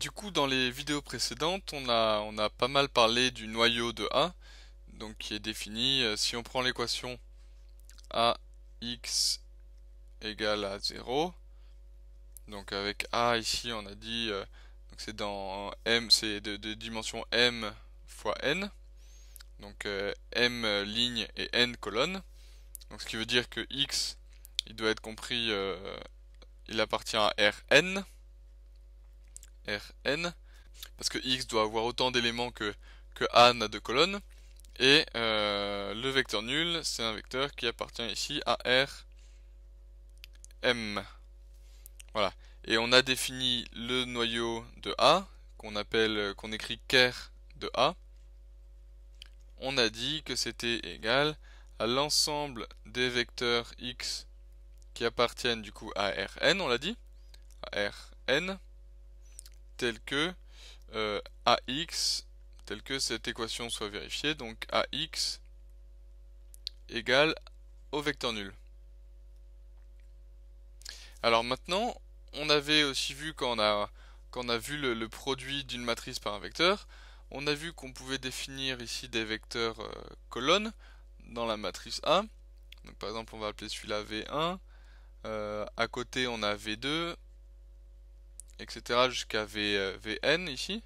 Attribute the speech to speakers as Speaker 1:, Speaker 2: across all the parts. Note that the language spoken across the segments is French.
Speaker 1: Du coup, dans les vidéos précédentes, on a, on a pas mal parlé du noyau de A, donc qui est défini, euh, si on prend l'équation AX égale à 0, donc avec A ici, on a dit, que euh, c'est dans M, c'est de, dimension M fois N, donc euh, M ligne et N colonnes donc ce qui veut dire que X, il doit être compris, il appartient à Rn, Rn, parce que x doit avoir autant d'éléments que, que A n'a de colonnes. Et euh, le vecteur nul, c'est un vecteur qui appartient ici à R M. Voilà. Et on a défini le noyau de A, qu'on appelle, qu'on écrit ker de A. On a dit que c'était égal à l'ensemble des vecteurs x qui appartiennent du coup à Rn, on l'a dit, à Rn, tel que euh, AX, telle que cette équation soit vérifiée, donc AX égale au vecteur nul. Alors maintenant, on avait aussi vu quand on a, a vu le, produit d'une matrice par un vecteur, on a vu qu'on pouvait définir ici des vecteurs euh, colonnes dans la matrice A. par exemple, on va appeler celui-là V1. Euh, à côté, on a V2 etc. jusqu'à euh, Vn ici.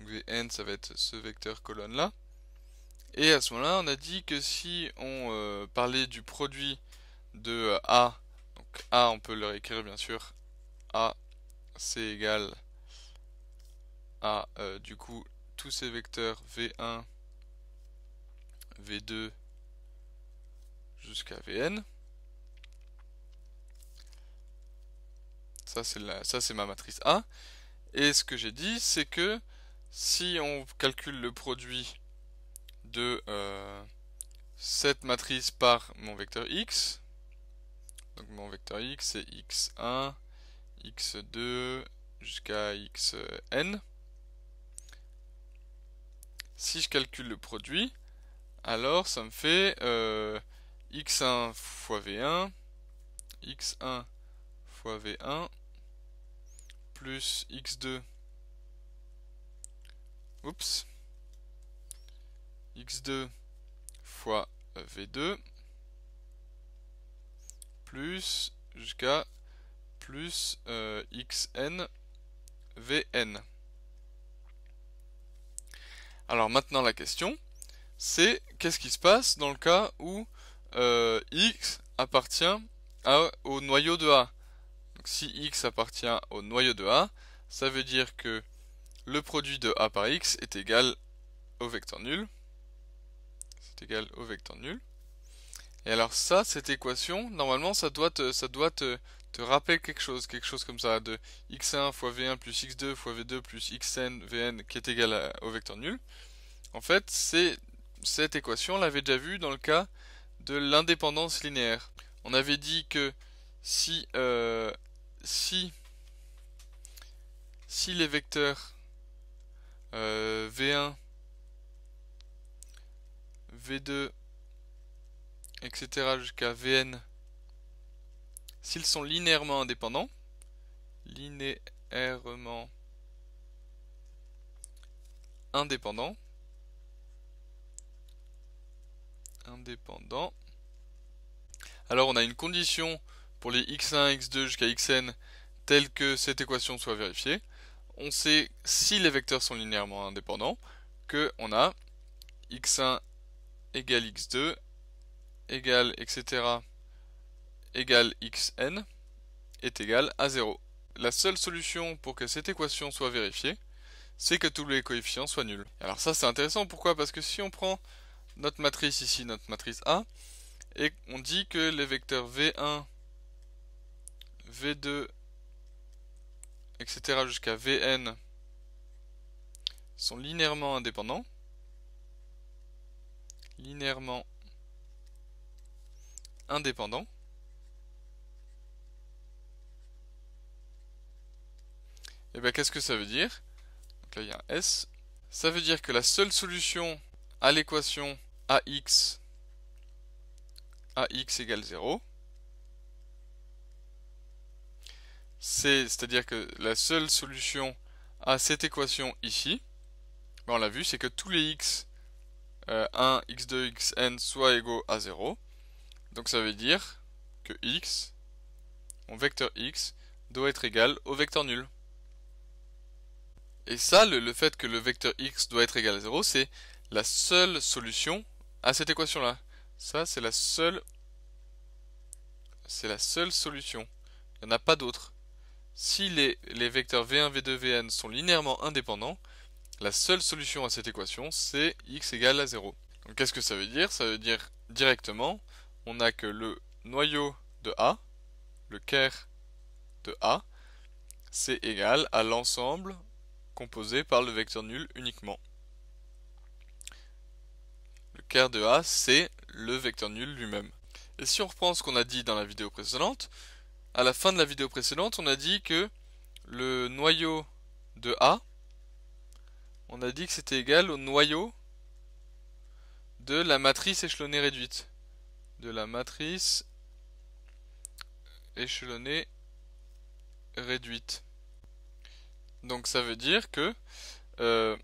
Speaker 1: Donc Vn ça va être ce vecteur colonne là. Et à ce moment-là, on a dit que si on euh, parlait du produit de euh, A, donc A on peut le réécrire bien sûr, A c'est égal à du coup tous ces vecteurs V1, V2 jusqu'à Vn. Ça, c'est ma matrice A. Et ce que j'ai dit, c'est que si on calcule le produit de euh, cette matrice par mon vecteur x, donc mon vecteur x c'est x1, x2 jusqu'à xn, si je calcule le produit, alors ça me fait euh, x1 fois v1, x1 fois v1 plus x2 oups x2 fois v2 plus jusqu'à plus euh, xn vn alors maintenant la question c'est qu'est-ce qui se passe dans le cas où euh, x appartient au noyau de A donc si x appartient au noyau de A, ça veut dire que le produit de A par x est égal au vecteur nul. C'est égal au vecteur nul. Et alors ça, cette équation, normalement, ça doit te, rappeler quelque chose, quelque chose comme ça, de x1 fois v1 plus x2 fois v2 plus xn vn qui est égal au vecteur nul. En fait, cette équation, on l'avait déjà vue dans le cas de l'indépendance linéaire. On avait dit que si euh, si, si les vecteurs V1, V2, etc. jusqu'à Vn, s'ils sont linéairement indépendants, linéairement indépendants, indépendants, alors on a une condition pour les x1, x2 jusqu'à xn telle que cette équation soit vérifiée, on sait si les vecteurs sont linéairement indépendants que on a x1 égale x2 égale etc égale xn est égal à 0. La seule solution pour que cette équation soit vérifiée, c'est que tous les coefficients soient nuls. Alors ça c'est intéressant, pourquoi Parce que si on prend notre matrice ici, notre matrice A, et on dit que les vecteurs V1 V2, etc. jusqu'à Vn sont linéairement indépendants. Linéairement indépendants. Et eh bien qu'est-ce que ça veut dire Donc là il y a S. Ça veut dire que la seule solution à l'équation AX, AX égale 0, c'est, à dire que la seule solution à cette équation ici, ben, on l'a vu, c'est que tous les x 1, euh, x2, xn soient égaux à 0. Donc ça veut dire que x, mon vecteur x, doit être égal au vecteur nul. Et ça, le, fait que le vecteur x doit être égal à 0, c'est la seule solution à cette équation-là. Ça, c'est la seule... C'est la seule solution. Il n'y en a pas d'autre. Si les, vecteurs v1, v2, vn sont linéairement indépendants, la seule solution à cette équation, c'est x égale à 0. Donc qu'est-ce que ça veut dire Ça veut dire directement, on n'a que le noyau de A, le ker de A, c'est égal à l'ensemble composé par le vecteur nul uniquement. Le ker de A, c'est le vecteur nul lui-même. Et si on reprend ce qu'on a dit dans la vidéo précédente, à la fin de la vidéo précédente, on a dit que le noyau de A, on a dit que c'était égal au noyau de la matrice échelonnée réduite. De la matrice échelonnée réduite. Donc ça veut dire que... Euh,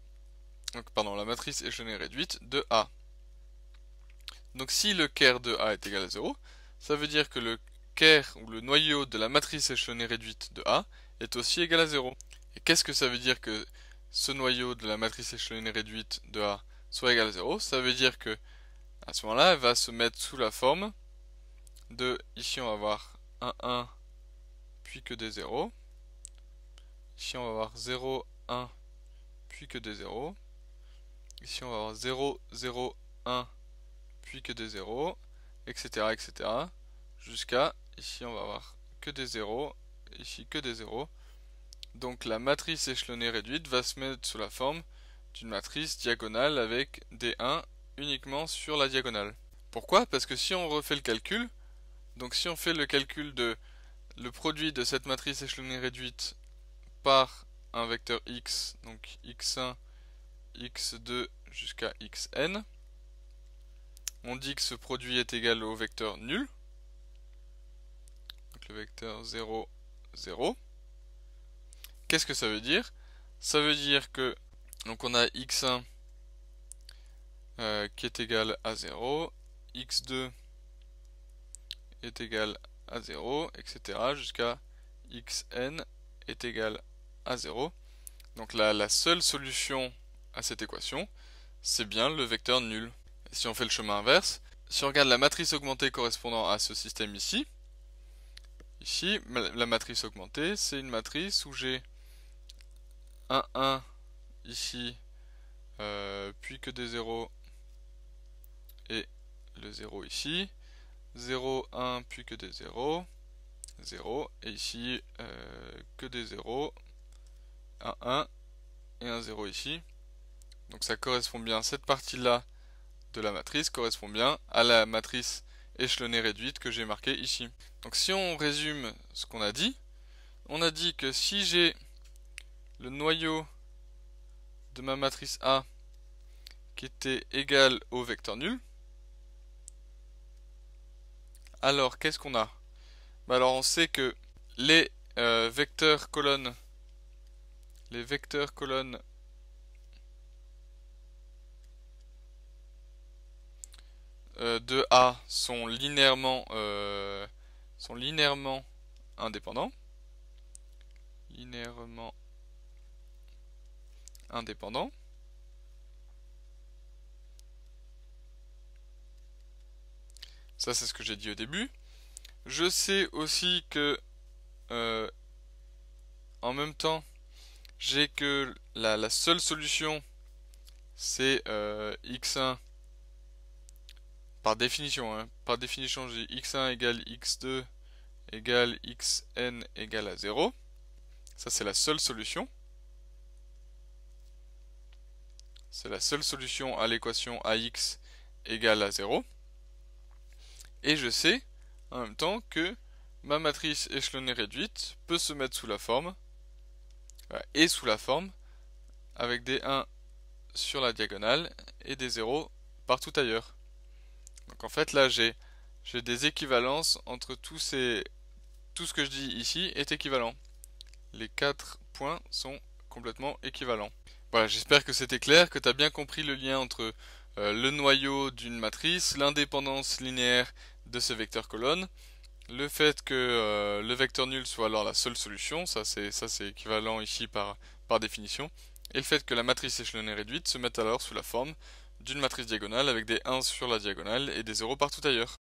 Speaker 1: donc, pardon, la matrice échelonnée réduite de A. Donc si le ker de A est égal à 0, ça veut dire que le R ou le noyau de la matrice échelonnée réduite de A est aussi égal à 0. Et qu'est-ce que ça veut dire que ce noyau de la matrice échelonnée réduite de A soit égal à 0 Ça veut dire que à ce moment-là, elle va se mettre sous la forme de, ici on va avoir 1, 1, puis que des 0. Ici on va avoir 0, 1, puis que des 0. Ici on va avoir 0, 0, 1, puis que des 0, etc. etc. jusqu'à Ici, on va avoir que des zéros, Ici, que des 0. Donc la matrice échelonnée réduite va se mettre sous la forme d'une matrice diagonale avec des 1 uniquement sur la diagonale. Pourquoi Parce que si on refait le calcul, donc si on fait le calcul de le produit de cette matrice échelonnée réduite par un vecteur x, donc x1, x2 jusqu'à xn, on dit que ce produit est égal au vecteur nul le vecteur 0, 0. Qu'est-ce que ça veut dire Ça veut dire que donc on a x1 euh, qui est égal à 0, x2 est égal à 0, etc. jusqu'à xn est égal à 0. Donc là, la seule solution à cette équation, c'est bien le vecteur nul. si on fait le chemin inverse, si on regarde la matrice augmentée correspondant à ce système ici, Ici, la matrice augmentée, c'est une matrice où j'ai un 1 ici, euh, puis que des 0 et le 0 ici, 0, 1, puis que des 0, 0, et ici euh, que des 0, un 1 et un 0 ici. Donc ça correspond bien, cette partie-là de la matrice correspond bien à la matrice échelonnée réduite que j'ai marqué ici. Donc si on résume ce qu'on a dit, on a dit que si j'ai le noyau de ma matrice A qui était égal au vecteur nul, alors qu'est-ce qu'on a bah, Alors on sait que les euh, vecteurs colonnes les vecteurs colonnes Euh, de A sont linéairement, euh, sont linéairement indépendants. Linéairement indépendants. Ça, c'est ce que j'ai dit au début. Je sais aussi que, euh, en même temps, j'ai que la, la, seule solution, c'est x1 par définition, hein. par définition, j'ai x1 égale x2 égale xn égale à 0. Ça, c'est la seule solution. C'est la seule solution à l'équation ax égale à 0. Et je sais, en même temps, que ma matrice échelonnée réduite peut se mettre sous la forme, et sous la forme, avec des 1 sur la diagonale et des 0 partout ailleurs. Donc en fait là j'ai des équivalences entre tous ces tout ce que je dis ici est équivalent. Les quatre points sont complètement équivalents. Voilà, j'espère que c'était clair, que tu as bien compris le lien entre euh, le noyau d'une matrice, l'indépendance linéaire de ce vecteur colonne, le fait que euh, le vecteur nul soit alors la seule solution, ça c'est ça c'est équivalent ici par, par définition, et le fait que la matrice échelonnée réduite se mette alors sous la forme d'une matrice diagonale avec des 1 sur la diagonale et des 0 partout ailleurs.